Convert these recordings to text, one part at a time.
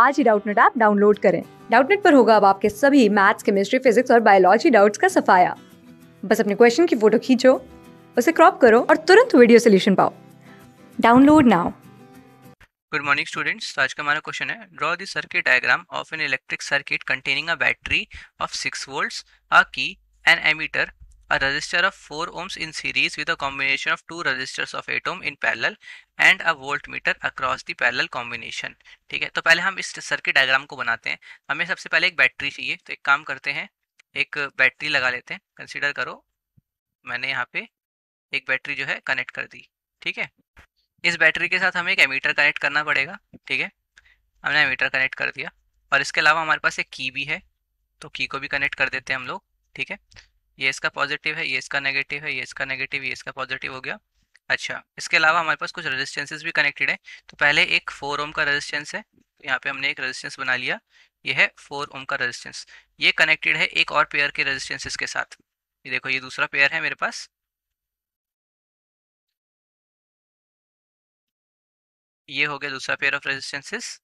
आज ही Doubtnut app download करें डाउटनेट पर होगा अब आपके सभी मैथ्स केमिस्ट्री फिजिक्स और बायोलॉजी डाउट्स का सफाया बस अपने क्वेश्चन की फोटो खींचो उसे क्रॉप करो और तुरंत वीडियो सोल्यूशन पाओ download now good morning students आज का हमारा क्वेश्चन है draw the circuit diagram of an electric circuit containing a battery of six volts a key an ammeter a resistor of 4 ohms in series with a combination of two resistors of 8 ohm in parallel and a voltmeter across the parallel combination ठीक है तो पहले हम इस circuit diagram को बनाते हैं हमें सबसे पहले एक बैटरी चाहिए तो एक काम करते हैं एक बैटरी लगा लेते हैं कंसिडर करो मैंने यहाँ पे एक बैटरी जो है कनेक्ट कर दी ठीक है इस बैटरी के साथ हमें एक एमीटर कनेक्ट करना पड़ेगा ठीक है हमने एमीटर कनेक्ट कर दिया और इसके अलावा हमारे पास एक की भी है तो की को भी कनेक्ट कर देते हैं हम लोग ठीक है ये इसका पॉजिटिव है ये इसका नेगेटिव है ये इसका नेगेटिव ये इसका पॉजिटिव हो गया अच्छा इसके अलावा हमारे पास कुछ रेजिस्टेंसेज भी कनेक्टेड है तो पहले एक फोर ओम का रेजिस्टेंस है तो यहाँ पे हमने एक रेजिस्टेंस बना लिया ये है फोर ओम का रेजिस्टेंस ये कनेक्टेड है एक और पेयर के रेजिस्टेंसेस के साथ ये देखो ये दूसरा पेयर है मेरे पास ये हो गया दूसरा पेयर ऑफ रेजिस्टेंसेस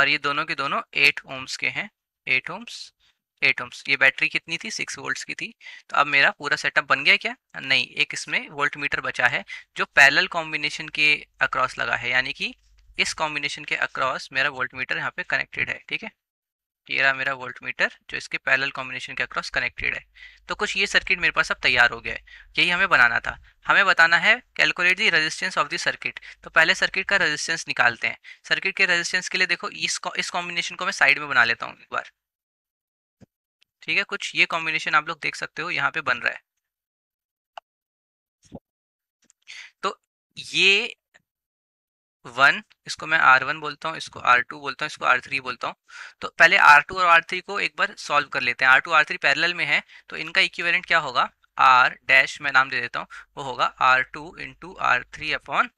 और ये दोनों के दोनों एट ओम्स के हैं एट ओम्स एट ओम्स ये बैटरी कितनी थी सिक्स वोल्ट्स की थी तो अब मेरा पूरा सेटअप बन गया क्या नहीं एक इसमें वोल्ट मीटर बचा है जो पैरल कॉम्बिनेशन के अक्रॉस लगा है यानी कि इस कॉम्बिनेशन के अक्रॉस मेरा वोल्ट मीटर यहाँ पे कनेक्टेड है ठीक है ये रहा मेरा वोल्ट मीटर जो इसके पैरल कॉम्बिनेशन के अक्रॉस कनेक्टेड है तो कुछ ये सर्किट मेरे पास अब तैयार हो गया है यही हमें बनाना था हमें बताना है calculate the resistance of the circuit तो पहले सर्किट का रेजिस्टेंस निकालते हैं सर्किट के रेजिस्टेंस के लिए देखो इस इस कॉम्बिनेशन को मैं साइड में बना लेता हूँ एक बार ठीक है कुछ ये कॉम्बिनेशन आप लोग देख सकते हो यहाँ पे बन रहा है तो ये वन इसको मैं आर वन बोलता हूँ इसको आर टू बोलता हूँ इसको आर थ्री बोलता हूँ तो पहले आर टू और आर थ्री को एक बार सॉल्व कर लेते हैं R two R three parallel में है तो इनका इक्विवेलेंट क्या होगा आर डैश मैं नाम दे देता हूँ वो होगा R two into R three upon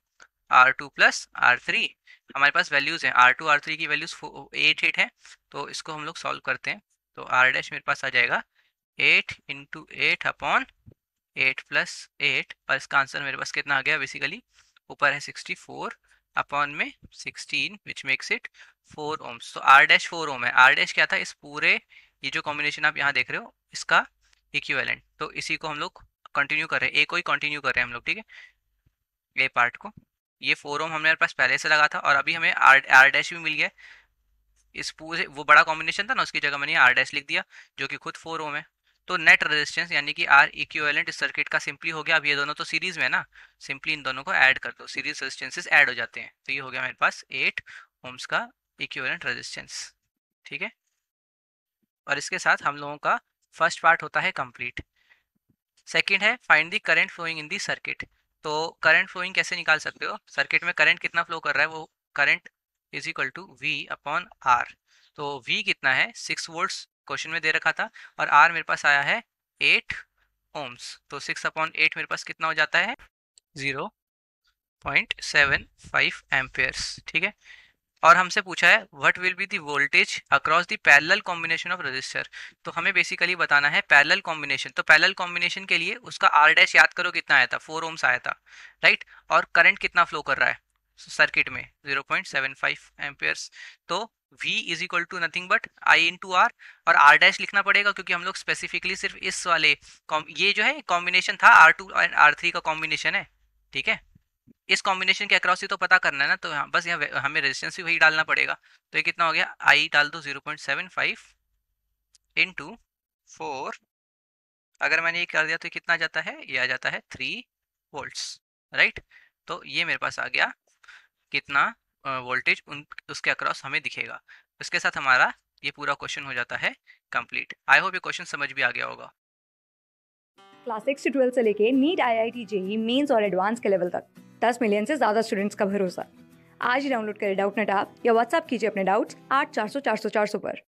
R two plus R three हमारे पास वैल्यूज़ हैं आर टू आर थ्री की वैल्यूज़ एट एट है तो इसको हम लोग सॉल्व करते हैं तो आर डैश मेरे पास आ जाएगा eight into eight upon eight plus eight और इसका आंसर मेरे पास कितना आ गया बेसिकली ऊपर है सिक्सटी फोर अपॉन में sixteen which makes it four ohms तो आर डैश फोर ओम है आर डैश क्या था इस पूरे ये जो कॉम्बिनेशन आप यहाँ देख रहे हो इसका इक्वेलेंट तो इसी को हम लोग कंटिन्यू कर रहे हैं ए को ही कंटिन्यू कर रहे हैं हम लोग ठीक है ए पार्ट को ये फोर ओम हमारे पास पहले से लगा था और अभी हमें आर आर डैश भी मिल गया इस पूरे वो बड़ा कॉम्बिनेशन था ना उसकी जगह मैंने आर डैश लिख दिया जो कि खुद फोर ओम है तो नेट रेजिस्टेंस यानी कि आर इक्वेलेंट इस सर्किट का सिंपली हो गया अब ये दोनों तो सीरीज में है ना सिंपली इन दोनों को ऐड कर दो सीरीज रेजिस्टेंसेस ऐड हो जाते हैं तो ये हो गया मेरे पास एट ओम्स का इक्वेलेंट रेजिस्टेंस ठीक है और इसके साथ हम लोगों का फर्स्ट पार्ट होता है कंप्लीट सेकेंड है find the current flowing in the circuit तो करंट फ्लोइंग कैसे निकाल सकते हो सर्किट में करंट कितना फ्लो कर रहा है वो current is equal to V upon R तो वी कितना है सिक्स वोल्ट्स क्वेश्चन में दे रखा था और आर मेरे पास आया है एट ओम्स तो सिक्स अपॉन एट मेरे पास कितना हो जाता है zero point seven five amperes ठीक है और हमसे पूछा है what will be the voltage across the parallel combination of resistor तो हमें बेसिकली बताना है पैरेलल कॉम्बिनेशन तो पैरेलल कॉम्बिनेशन के लिए उसका आर डैश याद करो कितना आया था फोर ओम्स आया था राइट और करंट कितना फ्लो कर रहा है सर्किट में 0.75 पॉइंट तो V is equal to nothing but I into R और आर डैश लिखना पड़ेगा क्योंकि हम लोग स्पेसिफिकली सिर्फ इस वाले ये जो है कॉम्बिनेशन था R two and R three का कॉम्बिनेशन है ठीक है इस कॉम्बिनेशन के अक्रॉस ही तो पता करना है ना तो हाँ, बस यहाँ हमें रेजिस्टेंस भी वही डालना पड़ेगा तो ये कितना हो गया आई डाल दो zero point seven five two four अगर मैंने ये कर दिया तो कितना जाता है ये आ जाता है थ्री वोल्ट राइट तो ये मेरे पास आ गया कितना वोल्टेज उन उसके अक्रॉस हमें दिखेगा उसके साथ हमारा ये पूरा क्वेश्चन हो जाता है कंप्लीट आई होप ये क्वेश्चन समझ भी आ गया होगा क्लास सिक्स से ट्वेल्थ से लेके NEET I I T JEE mains और एडवांस के लेवल तक दस मिलियन से ज़्यादा स्टूडेंट्स का भरोसा आज ही डाउनलोड करें डाउट नेट आप या व्हाट्सअप कीजिए अपने डाउट्स आठ चार सौ चार सौ चार सौ पर